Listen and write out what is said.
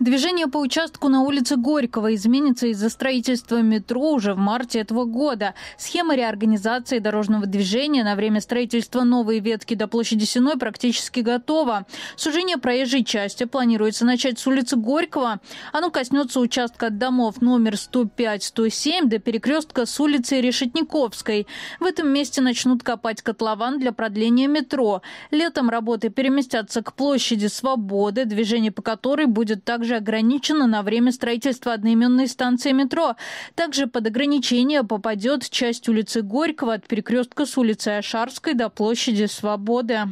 Движение по участку на улице Горького изменится из-за строительства метро уже в марте этого года. Схема реорганизации дорожного движения на время строительства новой ветки до площади Синой практически готова. Сужение проезжей части планируется начать с улицы Горького. Оно коснется участка от домов номер 105-107 до перекрестка с улицы Решетниковской. В этом месте начнут копать котлован для продления метро. Летом работы переместятся к площади Свободы, движение по которой будет также также ограничена на время строительства одноименной станции метро. Также под ограничение попадет часть улицы Горького от перекрестка с улицы Ашарской до площади Свободы.